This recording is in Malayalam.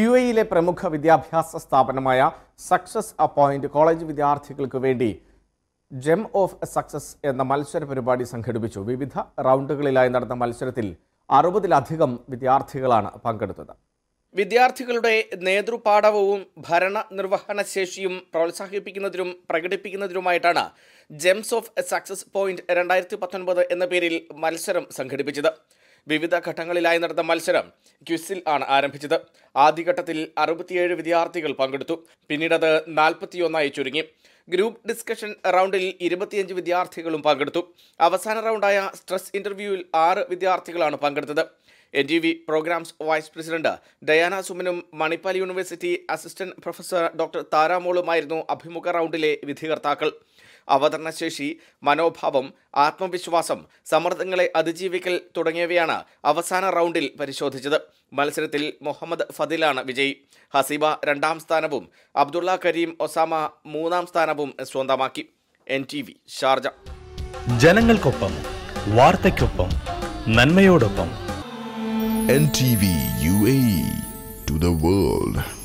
യു എയിലെ പ്രമുഖ വിദ്യാഭ്യാസ സ്ഥാപനമായ സക്സസ് അപ്പോയിന്റ് കോളേജ് വിദ്യാർത്ഥികൾക്ക് വേണ്ടി ജെം ഓഫ് സക്സസ് എന്ന മത്സര പരിപാടി സംഘടിപ്പിച്ചു വിവിധ റൗണ്ടുകളിലായി നടന്ന മത്സരത്തിൽ അറുപതിലധികം വിദ്യാർത്ഥികളാണ് പങ്കെടുത്തത് വിദ്യാർത്ഥികളുടെ നേതൃപാഠവും ഭരണ നിർവഹണ ശേഷിയും പ്രോത്സാഹിപ്പിക്കുന്നതിനും പ്രകടിപ്പിക്കുന്നതിനുമായിട്ടാണ് ജെംസ് ഓഫ് സക്സസ് പോയിന്റ് രണ്ടായിരത്തി പത്തൊൻപത് എന്ന പേരിൽ മത്സരം സംഘടിപ്പിച്ചത് വിവിധ ഘട്ടങ്ങളിലായി നടന്ന മത്സരം ക്വിസിൽ ആണ് ആരംഭിച്ചത് ആദ്യഘട്ടത്തിൽ അറുപത്തിയേഴ് വിദ്യാർത്ഥികൾ പങ്കെടുത്തു പിന്നീട് അത് നാൽപ്പത്തിയൊന്നായി ചുരുങ്ങി ഗ്രൂപ്പ് ഡിസ്കഷൻ റൗണ്ടിൽ ഇരുപത്തിയഞ്ച് വിദ്യാർത്ഥികളും പങ്കെടുത്തു അവസാന റൗണ്ടായ സ്ട്രെസ് ഇന്റർവ്യൂവിൽ ആറ് വിദ്യാർത്ഥികളാണ് പങ്കെടുത്തത് N G V programs vice president Diana സുമനും Manipal university assistant professor doctor താരാമോളുമായിരുന്നു അഭിമുഖ റൗണ്ടിലെ വിധികർത്താക്കൾ അവതരണശേഷി മനോഭാവം ആത്മവിശ്വാസം സമ്മർദ്ദങ്ങളെ അതിജീവിക്കൽ തുടങ്ങിയവയാണ് അവസാന റൗണ്ടിൽ പരിശോധിച്ചത് മത്സരത്തിൽ മുഹമ്മദ് ഫദിലാണ് വിജയി ഹസീബ രണ്ടാം സ്ഥാനവും അബ്ദുള്ള കരീം ഒസാമ മൂന്നാം സ്ഥാനവും സ്വന്തമാക്കി എൻ ടി വി ഷാർജ ജനങ്ങൾക്കൊപ്പം വാർത്തയ്ക്കൊപ്പം നന്മയോടൊപ്പം N T V U A to the world